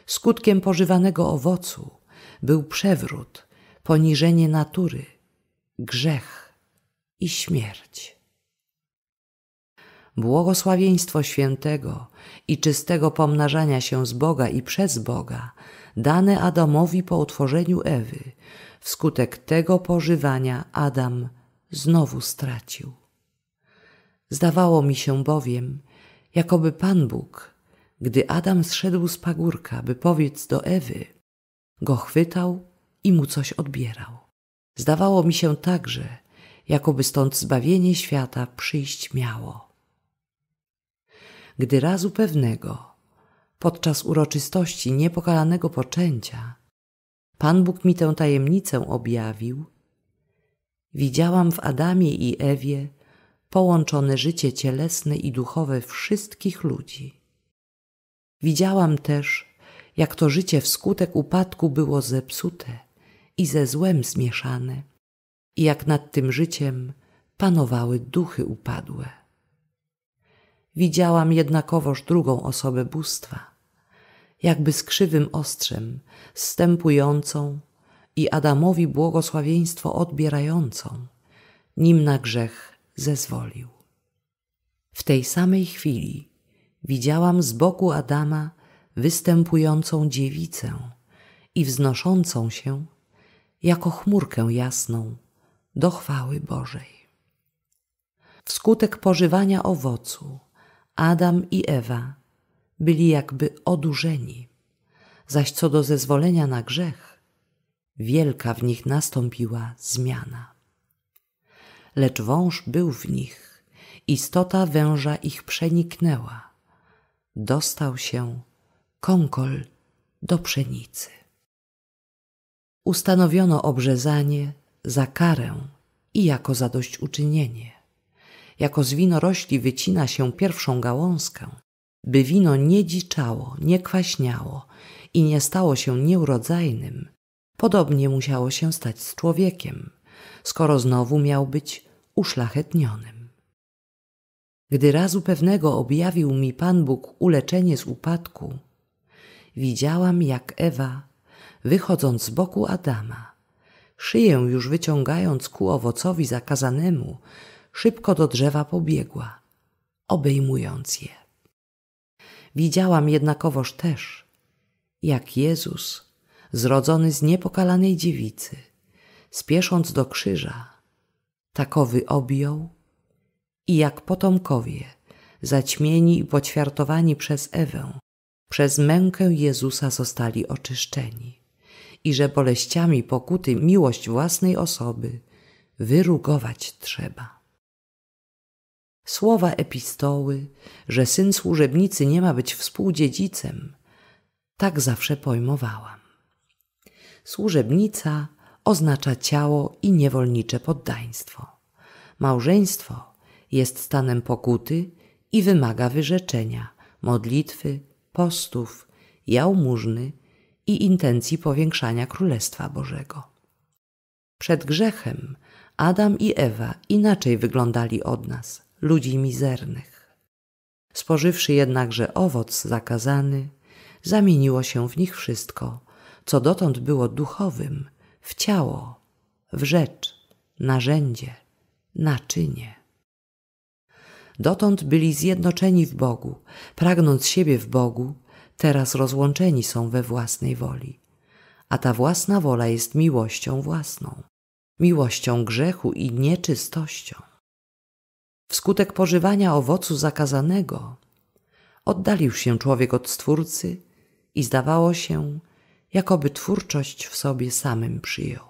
Skutkiem pożywanego owocu był przewrót, poniżenie natury, grzech i śmierć. Błogosławieństwo świętego i czystego pomnażania się z Boga i przez Boga dane Adamowi po utworzeniu Ewy, wskutek tego pożywania Adam znowu stracił. Zdawało mi się bowiem, jakoby Pan Bóg, gdy Adam zszedł z pagórka, by powiedz do Ewy, go chwytał i mu coś odbierał. Zdawało mi się także, jakoby stąd zbawienie świata przyjść miało gdy razu pewnego, podczas uroczystości niepokalanego poczęcia, Pan Bóg mi tę tajemnicę objawił. Widziałam w Adamie i Ewie połączone życie cielesne i duchowe wszystkich ludzi. Widziałam też, jak to życie wskutek upadku było zepsute i ze złem zmieszane, i jak nad tym życiem panowały duchy upadłe widziałam jednakowoż drugą osobę bóstwa, jakby z krzywym ostrzem, stępującą i Adamowi błogosławieństwo odbierającą, nim na grzech zezwolił. W tej samej chwili widziałam z boku Adama występującą dziewicę i wznoszącą się jako chmurkę jasną do chwały Bożej. Wskutek pożywania owocu Adam i Ewa byli jakby odurzeni, zaś co do zezwolenia na grzech, wielka w nich nastąpiła zmiana. Lecz wąż był w nich, istota węża ich przeniknęła, dostał się kąkol do pszenicy. Ustanowiono obrzezanie za karę i jako zadośćuczynienie jako z winorośli wycina się pierwszą gałązkę, by wino nie dziczało, nie kwaśniało i nie stało się nieurodzajnym, podobnie musiało się stać z człowiekiem, skoro znowu miał być uszlachetnionym. Gdy razu pewnego objawił mi Pan Bóg uleczenie z upadku, widziałam jak Ewa, wychodząc z boku Adama, szyję już wyciągając ku owocowi zakazanemu, szybko do drzewa pobiegła, obejmując je. Widziałam jednakowoż też, jak Jezus, zrodzony z niepokalanej dziewicy, spiesząc do krzyża, takowy objął i jak potomkowie, zaćmieni i poćwiartowani przez Ewę, przez mękę Jezusa zostali oczyszczeni i że boleściami pokuty miłość własnej osoby wyrugować trzeba. Słowa epistoły, że syn służebnicy nie ma być współdziedzicem, tak zawsze pojmowałam. Służebnica oznacza ciało i niewolnicze poddaństwo. Małżeństwo jest stanem pokuty i wymaga wyrzeczenia, modlitwy, postów, jałmużny i intencji powiększania Królestwa Bożego. Przed grzechem Adam i Ewa inaczej wyglądali od nas – ludzi mizernych. Spożywszy jednakże owoc zakazany, zamieniło się w nich wszystko, co dotąd było duchowym, w ciało, w rzecz, narzędzie, naczynie. Dotąd byli zjednoczeni w Bogu, pragnąc siebie w Bogu, teraz rozłączeni są we własnej woli. A ta własna wola jest miłością własną, miłością grzechu i nieczystością. Wskutek pożywania owocu zakazanego oddalił się człowiek od Stwórcy i zdawało się, jakoby twórczość w sobie samym przyjął.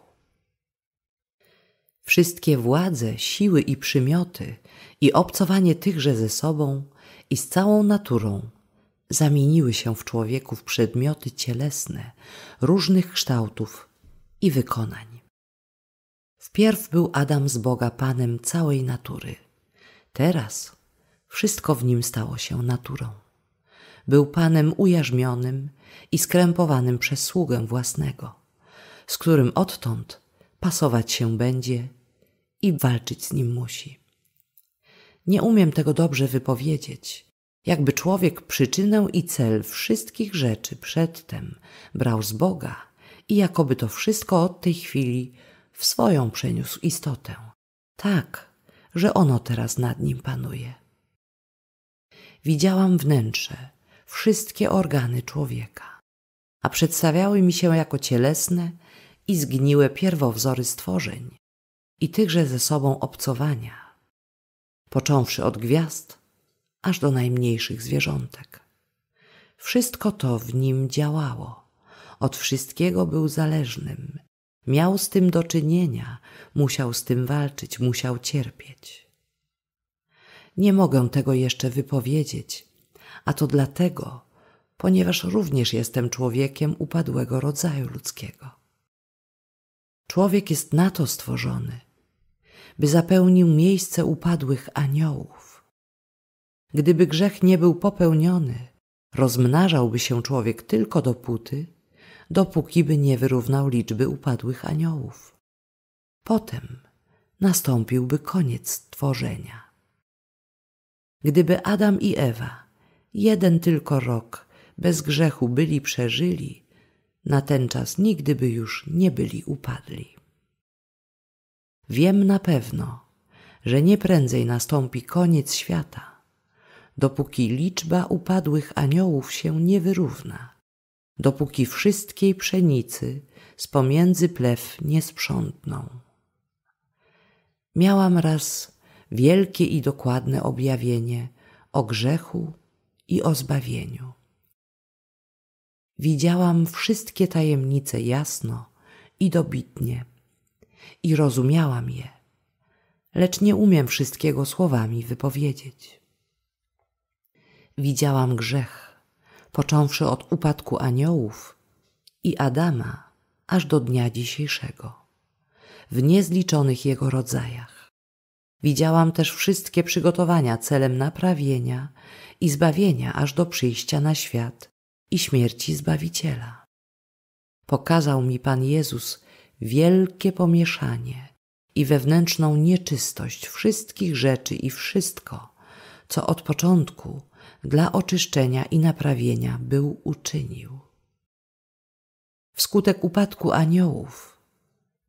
Wszystkie władze, siły i przymioty i obcowanie tychże ze sobą i z całą naturą zamieniły się w człowieku w przedmioty cielesne różnych kształtów i wykonań. Wpierw był Adam z Boga Panem całej natury – Teraz wszystko w nim stało się naturą. Był panem ujarzmionym i skrępowanym przez sługę własnego, z którym odtąd pasować się będzie i walczyć z nim musi. Nie umiem tego dobrze wypowiedzieć, jakby człowiek przyczynę i cel wszystkich rzeczy przedtem brał z Boga i jakoby to wszystko od tej chwili w swoją przeniósł istotę. Tak, że ono teraz nad nim panuje. Widziałam wnętrze, wszystkie organy człowieka, a przedstawiały mi się jako cielesne i zgniłe pierwowzory stworzeń i tychże ze sobą obcowania, począwszy od gwiazd aż do najmniejszych zwierzątek. Wszystko to w nim działało, od wszystkiego był zależnym Miał z tym do czynienia, musiał z tym walczyć, musiał cierpieć. Nie mogę tego jeszcze wypowiedzieć, a to dlatego, ponieważ również jestem człowiekiem upadłego rodzaju ludzkiego. Człowiek jest na to stworzony, by zapełnił miejsce upadłych aniołów. Gdyby grzech nie był popełniony, rozmnażałby się człowiek tylko dopóty, dopóki by nie wyrównał liczby upadłych aniołów. Potem nastąpiłby koniec tworzenia. Gdyby Adam i Ewa jeden tylko rok bez grzechu byli przeżyli, na ten czas nigdy by już nie byli upadli. Wiem na pewno, że nie prędzej nastąpi koniec świata, dopóki liczba upadłych aniołów się nie wyrówna dopóki wszystkiej pszenicy z pomiędzy plew nie sprzątną. Miałam raz wielkie i dokładne objawienie o grzechu i o zbawieniu. Widziałam wszystkie tajemnice jasno i dobitnie i rozumiałam je, lecz nie umiem wszystkiego słowami wypowiedzieć. Widziałam grzech, począwszy od upadku aniołów i Adama, aż do dnia dzisiejszego, w niezliczonych jego rodzajach. Widziałam też wszystkie przygotowania celem naprawienia i zbawienia aż do przyjścia na świat i śmierci Zbawiciela. Pokazał mi Pan Jezus wielkie pomieszanie i wewnętrzną nieczystość wszystkich rzeczy i wszystko, co od początku dla oczyszczenia i naprawienia był uczynił. Wskutek upadku aniołów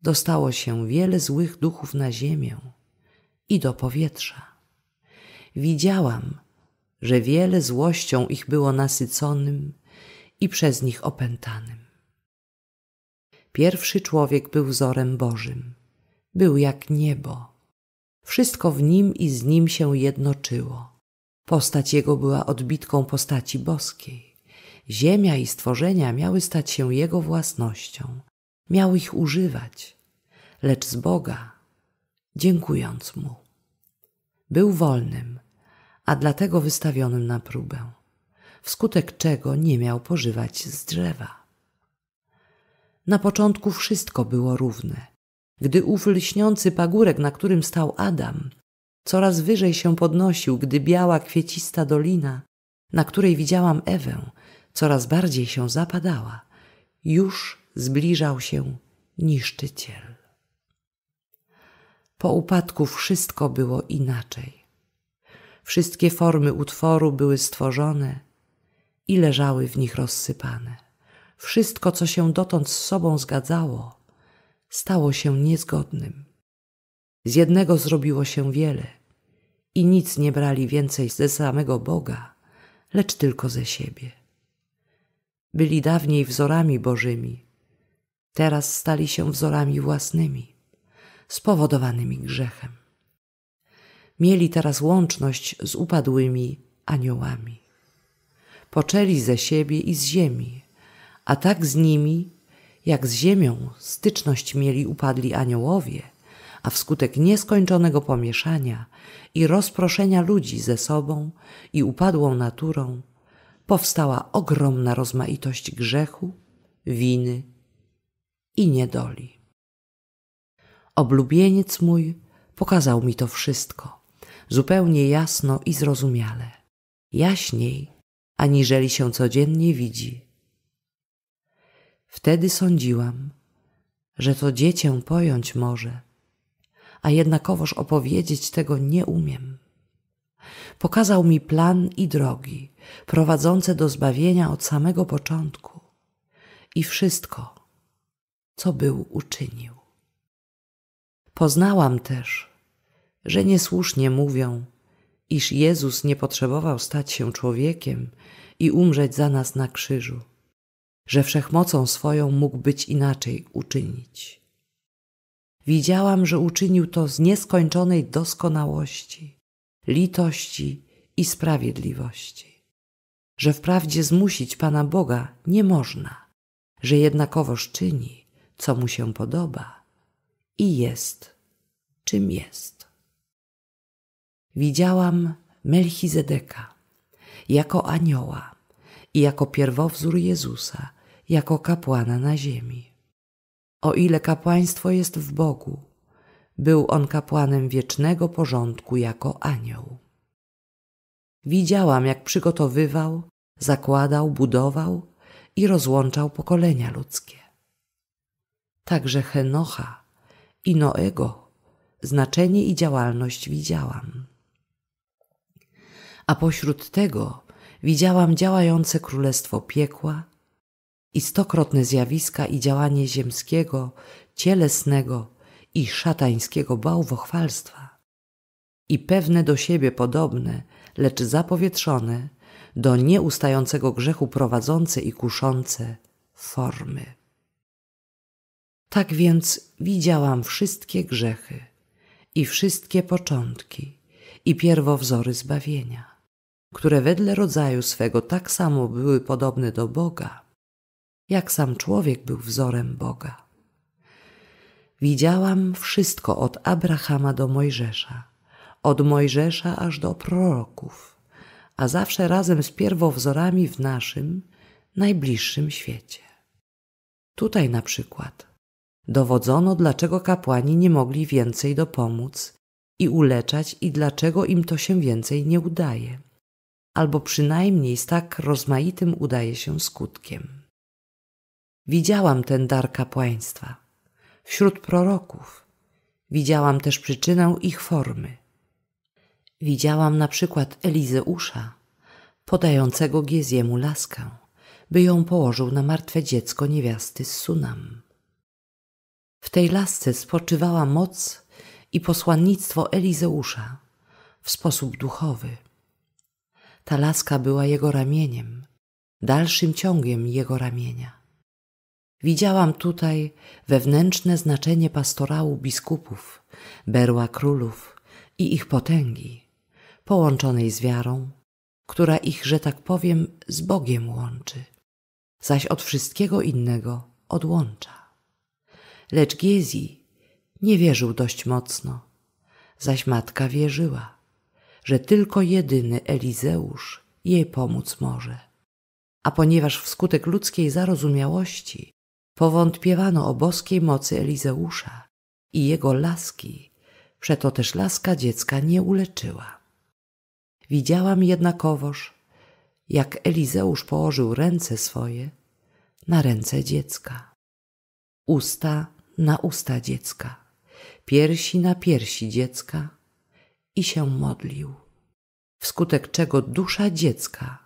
dostało się wiele złych duchów na ziemię i do powietrza. Widziałam, że wiele złością ich było nasyconym i przez nich opętanym. Pierwszy człowiek był wzorem Bożym, był jak niebo. Wszystko w nim i z nim się jednoczyło. Postać jego była odbitką postaci boskiej. Ziemia i stworzenia miały stać się jego własnością, miał ich używać, lecz z Boga, dziękując mu. Był wolnym, a dlatego wystawionym na próbę, wskutek czego nie miał pożywać z drzewa. Na początku wszystko było równe. Gdy ów lśniący pagórek, na którym stał Adam, Coraz wyżej się podnosił, gdy biała, kwiecista dolina, na której widziałam Ewę, coraz bardziej się zapadała. Już zbliżał się niszczyciel. Po upadku wszystko było inaczej. Wszystkie formy utworu były stworzone i leżały w nich rozsypane. Wszystko, co się dotąd z sobą zgadzało, stało się niezgodnym. Z jednego zrobiło się wiele i nic nie brali więcej ze samego Boga, lecz tylko ze siebie. Byli dawniej wzorami Bożymi, teraz stali się wzorami własnymi, spowodowanymi grzechem. Mieli teraz łączność z upadłymi aniołami. Poczęli ze siebie i z ziemi, a tak z nimi, jak z ziemią styczność mieli upadli aniołowie, a wskutek nieskończonego pomieszania i rozproszenia ludzi ze sobą i upadłą naturą powstała ogromna rozmaitość grzechu, winy i niedoli. Oblubieniec mój pokazał mi to wszystko zupełnie jasno i zrozumiale, jaśniej aniżeli się codziennie widzi. Wtedy sądziłam, że to dziecię pojąć może – a jednakowoż opowiedzieć tego nie umiem. Pokazał mi plan i drogi prowadzące do zbawienia od samego początku i wszystko, co był uczynił. Poznałam też, że niesłusznie mówią, iż Jezus nie potrzebował stać się człowiekiem i umrzeć za nas na krzyżu, że wszechmocą swoją mógł być inaczej uczynić. Widziałam, że uczynił to z nieskończonej doskonałości, litości i sprawiedliwości. Że wprawdzie zmusić Pana Boga nie można, że jednakowoż czyni, co mu się podoba i jest, czym jest. Widziałam Melchizedeka jako anioła i jako pierwowzór Jezusa, jako kapłana na ziemi o ile kapłaństwo jest w Bogu. Był on kapłanem wiecznego porządku jako anioł. Widziałam, jak przygotowywał, zakładał, budował i rozłączał pokolenia ludzkie. Także Henocha i Noego znaczenie i działalność widziałam. A pośród tego widziałam działające królestwo piekła istokrotne zjawiska i działanie ziemskiego, cielesnego i szatańskiego bałwochwalstwa. I pewne do siebie podobne, lecz zapowietrzone, do nieustającego grzechu prowadzące i kuszące formy. Tak więc widziałam wszystkie grzechy i wszystkie początki i pierwowzory zbawienia, które wedle rodzaju swego tak samo były podobne do Boga, jak sam człowiek był wzorem Boga. Widziałam wszystko od Abrahama do Mojżesza, od Mojżesza aż do proroków, a zawsze razem z pierwowzorami w naszym, najbliższym świecie. Tutaj na przykład dowodzono, dlaczego kapłani nie mogli więcej dopomóc i uleczać i dlaczego im to się więcej nie udaje, albo przynajmniej z tak rozmaitym udaje się skutkiem. Widziałam ten dar kapłaństwa wśród proroków. Widziałam też przyczynę ich formy. Widziałam na przykład Elizeusza, podającego Giezjemu laskę, by ją położył na martwe dziecko niewiasty z Sunam. W tej lasce spoczywała moc i posłannictwo Elizeusza w sposób duchowy. Ta laska była jego ramieniem, dalszym ciągiem jego ramienia. Widziałam tutaj wewnętrzne znaczenie pastorału biskupów, berła królów i ich potęgi, połączonej z wiarą, która ich, że tak powiem, z Bogiem łączy, zaś od wszystkiego innego odłącza. Lecz Giezi nie wierzył dość mocno, zaś matka wierzyła, że tylko jedyny Elizeusz jej pomóc może. A ponieważ wskutek ludzkiej zarozumiałości powątpiewano o boskiej mocy Elizeusza i jego laski, przeto też laska dziecka nie uleczyła. Widziałam jednakowoż, jak Elizeusz położył ręce swoje na ręce dziecka, usta na usta dziecka, piersi na piersi dziecka i się modlił, wskutek czego dusza dziecka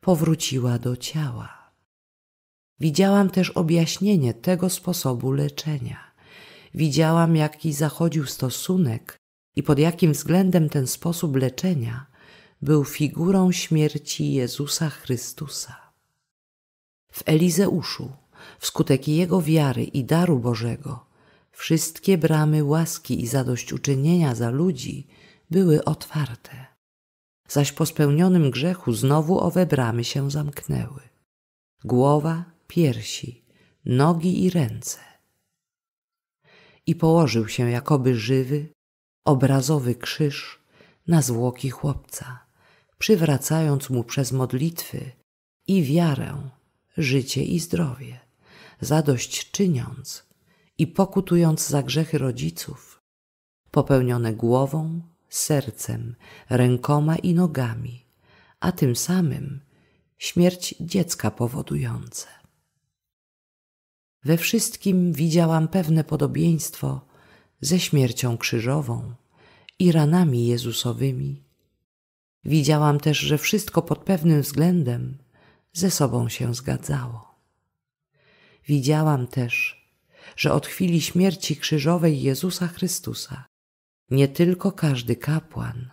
powróciła do ciała. Widziałam też objaśnienie tego sposobu leczenia. Widziałam, jaki zachodził stosunek i pod jakim względem ten sposób leczenia był figurą śmierci Jezusa Chrystusa. W Elizeuszu, wskutek jego wiary i daru Bożego, wszystkie bramy łaski i zadośćuczynienia za ludzi były otwarte. Zaś po spełnionym grzechu znowu owe bramy się zamknęły. Głowa piersi, nogi i ręce. I położył się jakoby żywy, obrazowy krzyż na zwłoki chłopca, przywracając mu przez modlitwy i wiarę, życie i zdrowie, zadość czyniąc i pokutując za grzechy rodziców, popełnione głową, sercem, rękoma i nogami, a tym samym śmierć dziecka powodujące. We wszystkim widziałam pewne podobieństwo ze śmiercią krzyżową i ranami Jezusowymi. Widziałam też, że wszystko pod pewnym względem ze sobą się zgadzało. Widziałam też, że od chwili śmierci krzyżowej Jezusa Chrystusa nie tylko każdy kapłan,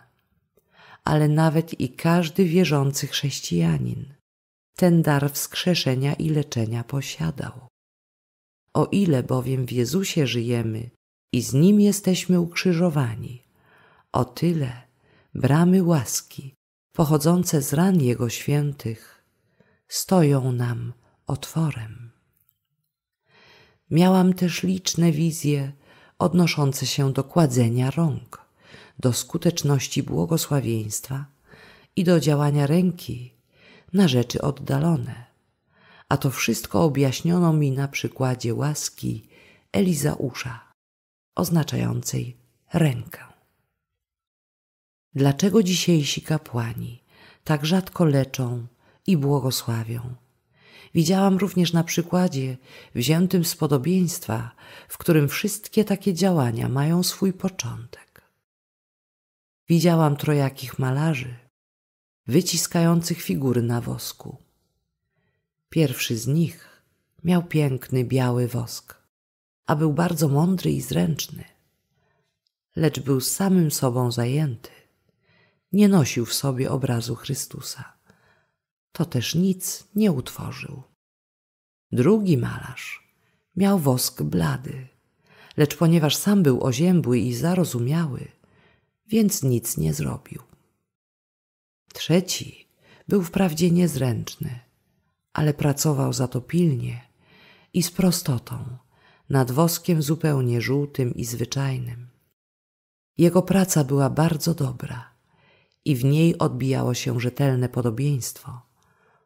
ale nawet i każdy wierzący chrześcijanin ten dar wskrzeszenia i leczenia posiadał. O ile bowiem w Jezusie żyjemy i z Nim jesteśmy ukrzyżowani, o tyle bramy łaski pochodzące z ran Jego świętych stoją nam otworem. Miałam też liczne wizje odnoszące się do kładzenia rąk, do skuteczności błogosławieństwa i do działania ręki na rzeczy oddalone a to wszystko objaśniono mi na przykładzie łaski Elizausza, oznaczającej rękę. Dlaczego dzisiejsi kapłani tak rzadko leczą i błogosławią? Widziałam również na przykładzie wziętym z podobieństwa, w którym wszystkie takie działania mają swój początek. Widziałam trojakich malarzy, wyciskających figury na wosku, Pierwszy z nich miał piękny biały wosk, a był bardzo mądry i zręczny, lecz był samym sobą zajęty. Nie nosił w sobie obrazu Chrystusa. To też nic nie utworzył. Drugi malarz miał wosk blady, lecz ponieważ sam był oziębły i zarozumiały, więc nic nie zrobił. Trzeci był wprawdzie niezręczny, ale pracował za to pilnie i z prostotą, nad woskiem zupełnie żółtym i zwyczajnym. Jego praca była bardzo dobra i w niej odbijało się rzetelne podobieństwo,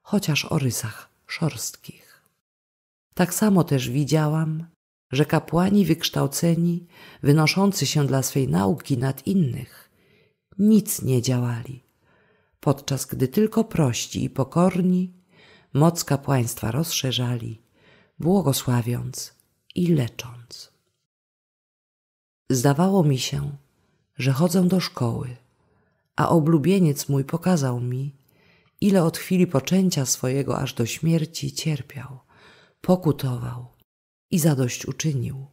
chociaż o rysach szorstkich. Tak samo też widziałam, że kapłani wykształceni, wynoszący się dla swej nauki nad innych, nic nie działali, podczas gdy tylko prości i pokorni moc kapłaństwa rozszerzali, błogosławiąc i lecząc. Zdawało mi się, że chodzę do szkoły, a oblubieniec mój pokazał mi, ile od chwili poczęcia swojego aż do śmierci cierpiał, pokutował i zadość uczynił,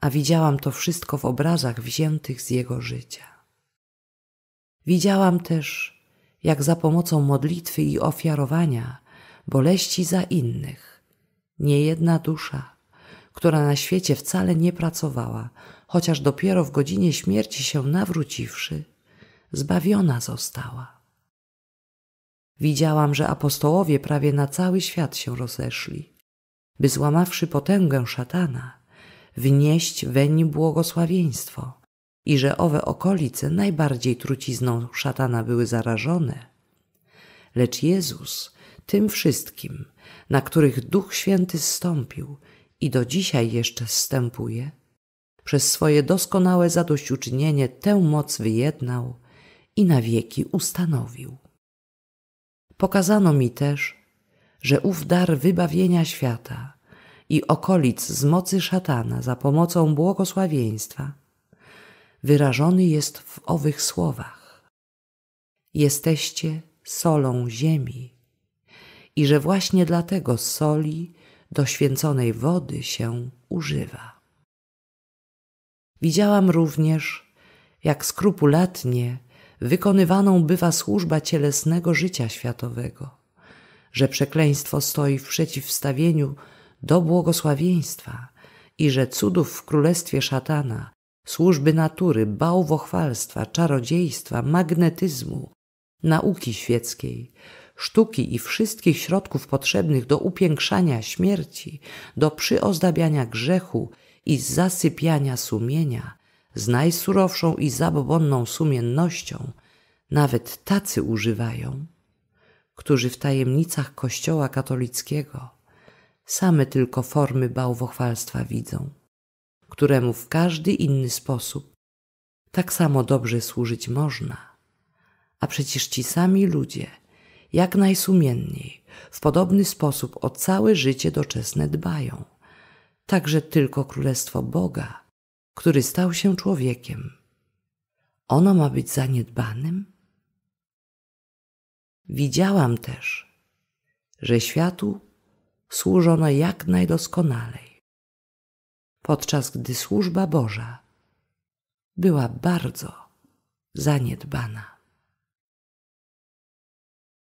a widziałam to wszystko w obrazach wziętych z jego życia. Widziałam też, jak za pomocą modlitwy i ofiarowania boleści za innych. Niejedna dusza, która na świecie wcale nie pracowała, chociaż dopiero w godzinie śmierci się nawróciwszy, zbawiona została. Widziałam, że apostołowie prawie na cały świat się rozeszli, by złamawszy potęgę szatana, wnieść weń błogosławieństwo i że owe okolice najbardziej trucizną szatana były zarażone. Lecz Jezus tym wszystkim, na których Duch Święty zstąpił i do dzisiaj jeszcze zstępuje, przez swoje doskonałe zadośćuczynienie tę moc wyjednał i na wieki ustanowił. Pokazano mi też, że ów dar wybawienia świata i okolic z mocy szatana za pomocą błogosławieństwa wyrażony jest w owych słowach. Jesteście solą ziemi i że właśnie dlatego soli do święconej wody się używa. Widziałam również, jak skrupulatnie wykonywaną bywa służba cielesnego życia światowego, że przekleństwo stoi w przeciwstawieniu do błogosławieństwa i że cudów w królestwie szatana, służby natury, bałwochwalstwa, czarodziejstwa, magnetyzmu, nauki świeckiej, sztuki i wszystkich środków potrzebnych do upiększania śmierci, do przyozdabiania grzechu i zasypiania sumienia, z najsurowszą i zabobonną sumiennością, nawet tacy używają, którzy w tajemnicach Kościoła katolickiego same tylko formy bałwochwalstwa widzą, któremu w każdy inny sposób tak samo dobrze służyć można. A przecież ci sami ludzie – jak najsumienniej, w podobny sposób o całe życie doczesne dbają. Także tylko Królestwo Boga, który stał się człowiekiem. Ono ma być zaniedbanym? Widziałam też, że światu służono jak najdoskonalej, podczas gdy służba Boża była bardzo zaniedbana.